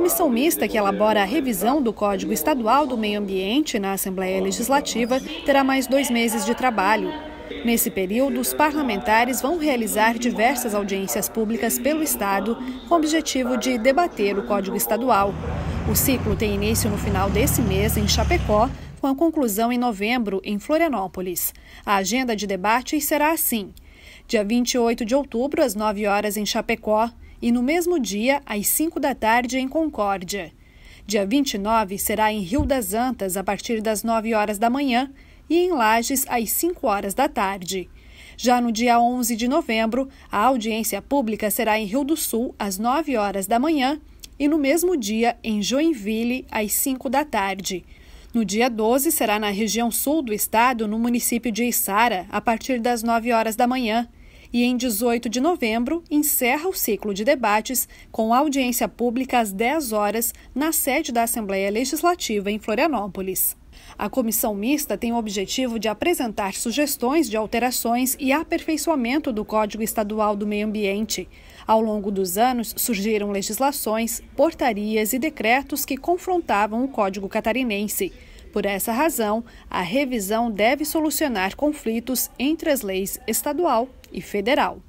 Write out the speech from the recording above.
comissão mista que elabora a revisão do Código Estadual do Meio Ambiente na Assembleia Legislativa terá mais dois meses de trabalho. Nesse período, os parlamentares vão realizar diversas audiências públicas pelo Estado com o objetivo de debater o Código Estadual. O ciclo tem início no final desse mês em Chapecó, com a conclusão em novembro em Florianópolis. A agenda de debates será assim dia 28 de outubro, às 9 horas em Chapecó, e no mesmo dia, às 5 da tarde, em Concórdia. Dia 29 será em Rio das Antas, a partir das 9 horas da manhã, e em Lages, às 5 horas da tarde. Já no dia 11 de novembro, a audiência pública será em Rio do Sul, às 9 horas da manhã, e no mesmo dia, em Joinville, às 5 da tarde. No dia 12, será na região sul do estado, no município de Içara, a partir das 9 horas da manhã, e, em 18 de novembro, encerra o ciclo de debates com audiência pública às 10 horas na sede da Assembleia Legislativa em Florianópolis. A comissão mista tem o objetivo de apresentar sugestões de alterações e aperfeiçoamento do Código Estadual do Meio Ambiente. Ao longo dos anos, surgiram legislações, portarias e decretos que confrontavam o Código Catarinense. Por essa razão, a revisão deve solucionar conflitos entre as leis estadual e federal.